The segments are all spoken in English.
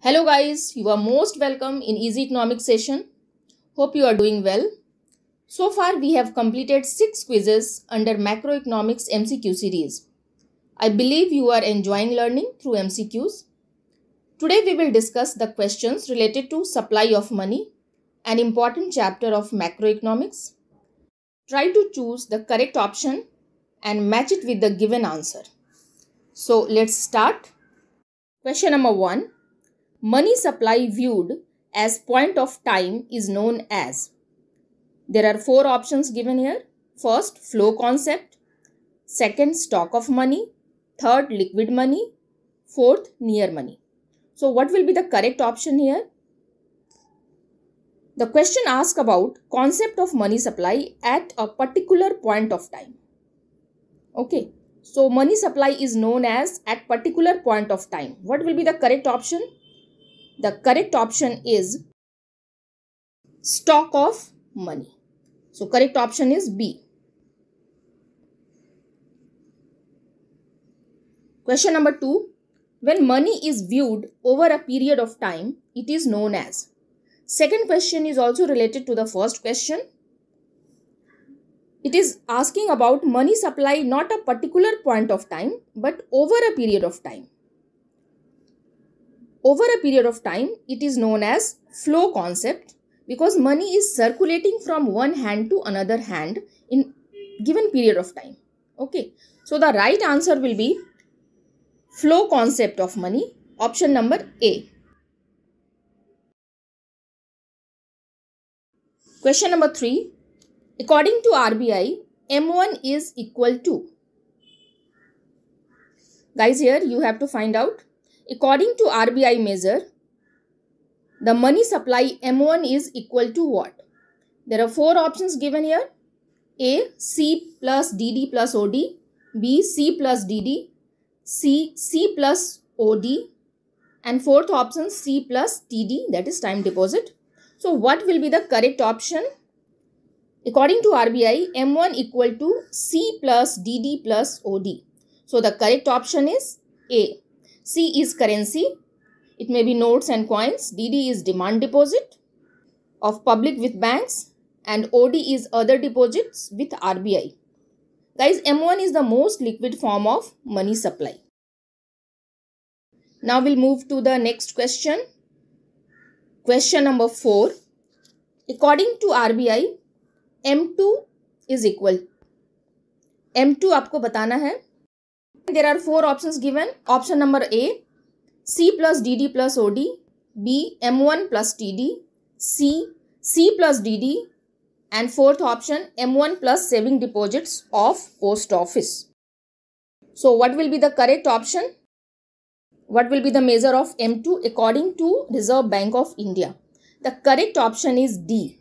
Hello guys, you are most welcome in Easy Economics session. Hope you are doing well. So far we have completed 6 quizzes under Macroeconomics MCQ series. I believe you are enjoying learning through MCQs. Today we will discuss the questions related to supply of money, an important chapter of macroeconomics. Try to choose the correct option and match it with the given answer. So let's start. Question number 1 Money supply viewed as point of time is known as. There are four options given here. First, flow concept. Second, stock of money. Third, liquid money. Fourth, near money. So, what will be the correct option here? The question asks about concept of money supply at a particular point of time. Okay. So, money supply is known as at particular point of time. What will be the correct option? The correct option is stock of money. So correct option is B. Question number 2. When money is viewed over a period of time, it is known as. Second question is also related to the first question. It is asking about money supply not a particular point of time but over a period of time. Over a period of time, it is known as flow concept because money is circulating from one hand to another hand in given period of time. Okay. So, the right answer will be flow concept of money, option number A. Question number 3. According to RBI, M1 is equal to. Guys, here you have to find out According to RBI measure, the money supply M1 is equal to what? There are four options given here. A, C plus DD plus OD. B, C plus DD. C, C plus OD. And fourth option, C plus TD, that is time deposit. So, what will be the correct option? According to RBI, M1 equal to C plus DD plus OD. So, the correct option is A. C is currency. It may be notes and coins. DD is demand deposit of public with banks. And OD is other deposits with RBI. Guys, M1 is the most liquid form of money supply. Now we'll move to the next question. Question number 4. According to RBI, M2 is equal. M2, आपको बताना है there are four options given. Option number A, C plus DD plus OD, B, M1 plus TD, C, C plus DD and fourth option M1 plus saving deposits of post office. So what will be the correct option? What will be the measure of M2 according to Reserve Bank of India? The correct option is D.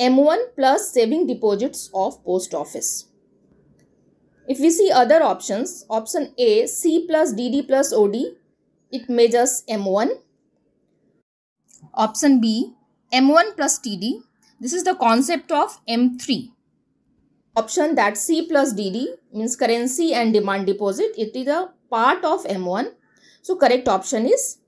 M1 plus saving deposits of post office. If we see other options, option A, C plus DD plus OD, it measures M1. Option B, M1 plus TD, this is the concept of M3. Option that C plus DD means currency and demand deposit, it is a part of M1. So correct option is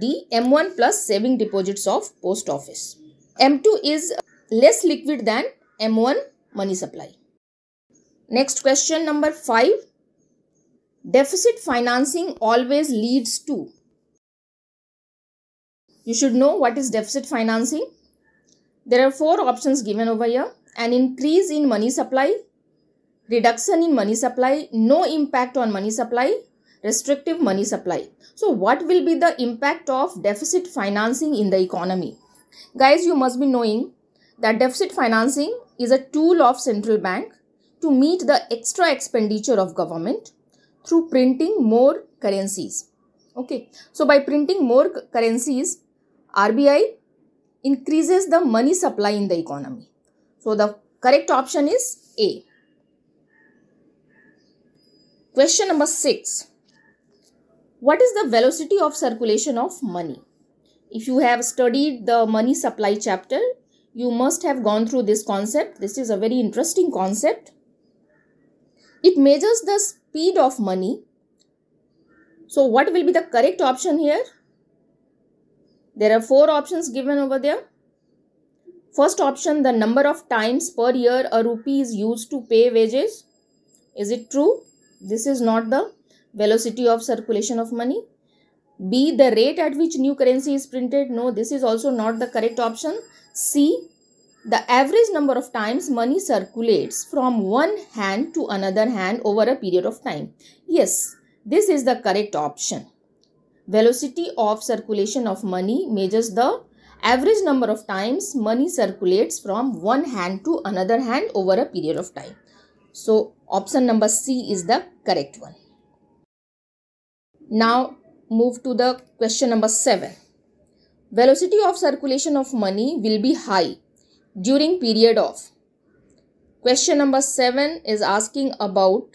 D, M1 plus saving deposits of post office. M2 is less liquid than M1 money supply. Next question number 5. Deficit financing always leads to. You should know what is deficit financing. There are four options given over here. An increase in money supply, reduction in money supply, no impact on money supply, restrictive money supply. So what will be the impact of deficit financing in the economy? Guys, you must be knowing that deficit financing is a tool of central bank to meet the extra expenditure of government through printing more currencies. Okay, so by printing more currencies, RBI increases the money supply in the economy. So the correct option is A. Question number 6. What is the velocity of circulation of money? If you have studied the money supply chapter, you must have gone through this concept. This is a very interesting concept. It measures the speed of money. So what will be the correct option here? There are four options given over there. First option, the number of times per year a rupee is used to pay wages. Is it true? This is not the velocity of circulation of money. B, the rate at which new currency is printed. No, this is also not the correct option. C, the average number of times money circulates from one hand to another hand over a period of time. Yes, this is the correct option. Velocity of circulation of money measures the average number of times money circulates from one hand to another hand over a period of time. So, option number C is the correct one. Now, move to the question number 7. Velocity of circulation of money will be high during period of. Question number 7 is asking about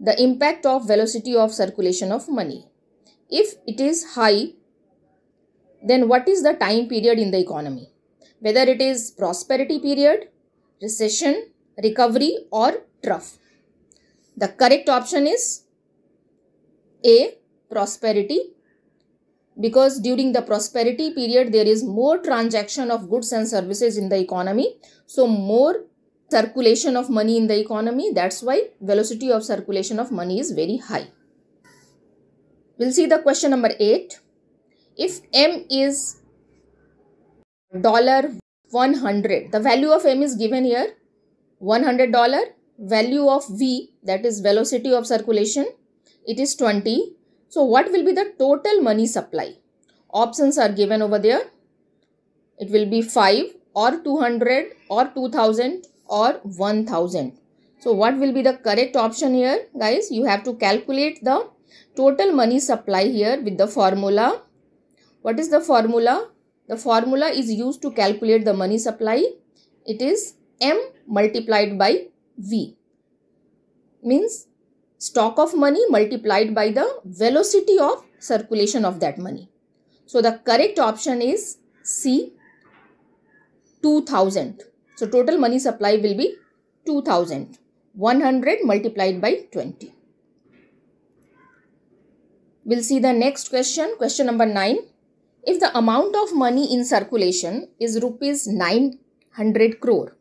the impact of velocity of circulation of money. If it is high, then what is the time period in the economy? Whether it is prosperity period, recession, recovery or trough. The correct option is A. Prosperity because during the prosperity period there is more transaction of goods and services in the economy so more circulation of money in the economy that's why velocity of circulation of money is very high we'll see the question number 8 if m is dollar 100 the value of m is given here 100 dollar value of v that is velocity of circulation it is 20 so what will be the total money supply? Options are given over there. It will be 5 or 200 or 2000 or 1000. So what will be the correct option here guys? You have to calculate the total money supply here with the formula. What is the formula? The formula is used to calculate the money supply. It is M multiplied by V means stock of money multiplied by the velocity of circulation of that money. So the correct option is C 2000. So total money supply will be 2000. 100 multiplied by 20. We'll see the next question. Question number 9. If the amount of money in circulation is rupees 900 crore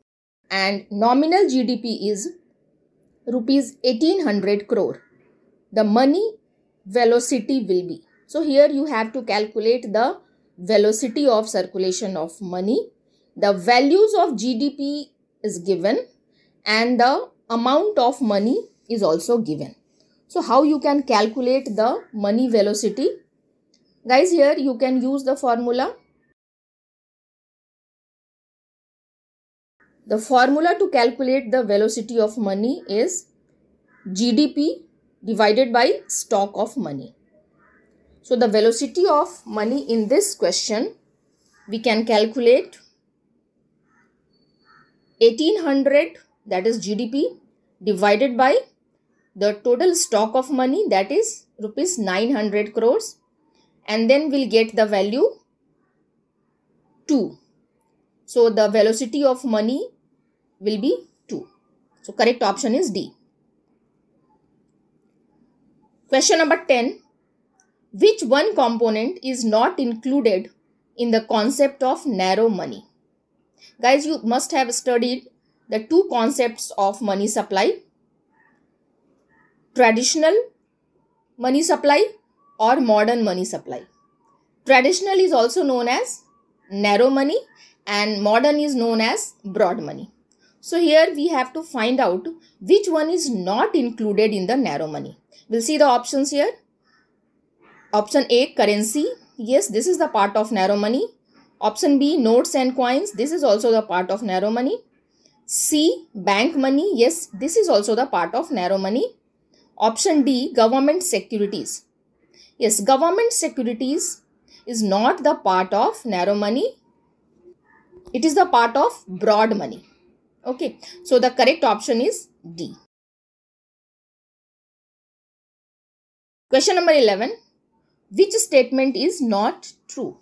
and nominal GDP is rupees 1800 crore. The money velocity will be. So here you have to calculate the velocity of circulation of money. The values of GDP is given and the amount of money is also given. So how you can calculate the money velocity? Guys here you can use the formula The formula to calculate the velocity of money is GDP divided by stock of money. So, the velocity of money in this question we can calculate 1800 that is GDP divided by the total stock of money that is rupees 900 crores and then we'll get the value 2 so, the velocity of money will be 2. So, correct option is D. Question number 10. Which one component is not included in the concept of narrow money? Guys, you must have studied the two concepts of money supply. Traditional money supply or modern money supply. Traditional is also known as narrow money and modern is known as broad money. So here we have to find out which one is not included in the narrow money. We'll see the options here. Option A currency. Yes, this is the part of narrow money. Option B notes and coins. This is also the part of narrow money. C bank money. Yes, this is also the part of narrow money. Option D government securities. Yes, government securities is not the part of narrow money it is the part of broad money. Okay. So the correct option is D. Question number 11. Which statement is not true?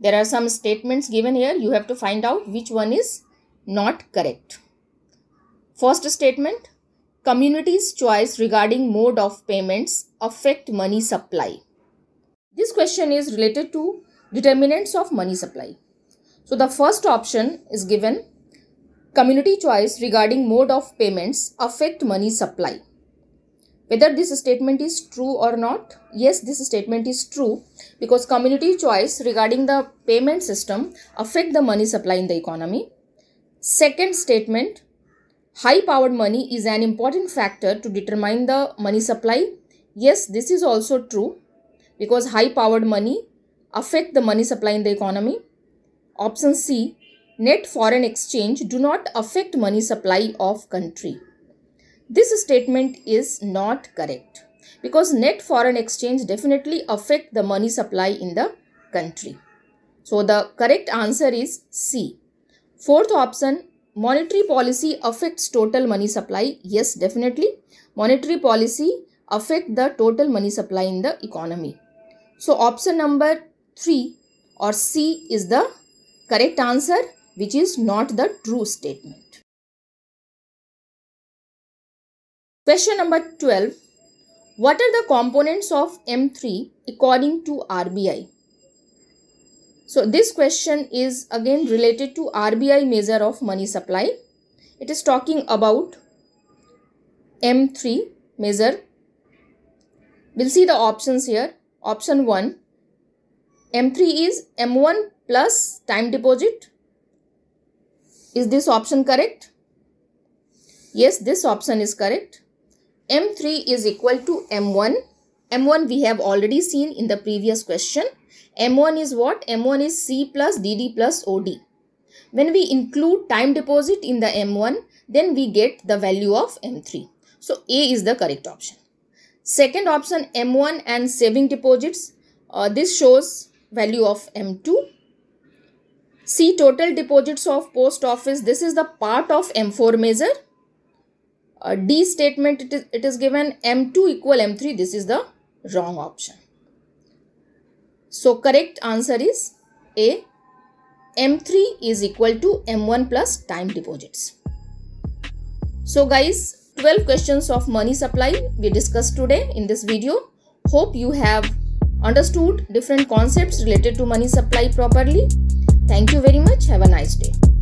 There are some statements given here. You have to find out which one is not correct. First statement. Community's choice regarding mode of payments affect money supply. This question is related to determinants of money supply. So the first option is given community choice regarding mode of payments affect money supply. Whether this statement is true or not? Yes, this statement is true because community choice regarding the payment system affect the money supply in the economy. Second statement, high powered money is an important factor to determine the money supply. Yes, this is also true because high powered money affect the money supply in the economy. Option C, net foreign exchange do not affect money supply of country. This statement is not correct because net foreign exchange definitely affect the money supply in the country. So the correct answer is C. Fourth option, monetary policy affects total money supply. Yes, definitely. Monetary policy affect the total money supply in the economy. So option number 3 or C is the correct answer which is not the true statement. Question number 12. What are the components of M3 according to RBI? So this question is again related to RBI measure of money supply. It is talking about M3 measure. We'll see the options here. Option 1. M3 is M1 plus time deposit. Is this option correct? Yes, this option is correct. M3 is equal to M1. M1 we have already seen in the previous question. M1 is what? M1 is C plus DD plus OD. When we include time deposit in the M1, then we get the value of M3. So A is the correct option. Second option M1 and saving deposits. Uh, this shows value of M2. See total deposits of post office. This is the part of M4 measure. Uh, D statement it is, it is given M2 equal M3. This is the wrong option. So correct answer is A. M3 is equal to M1 plus time deposits. So guys 12 questions of money supply we discussed today in this video. Hope you have understood different concepts related to money supply properly. Thank you very much. Have a nice day.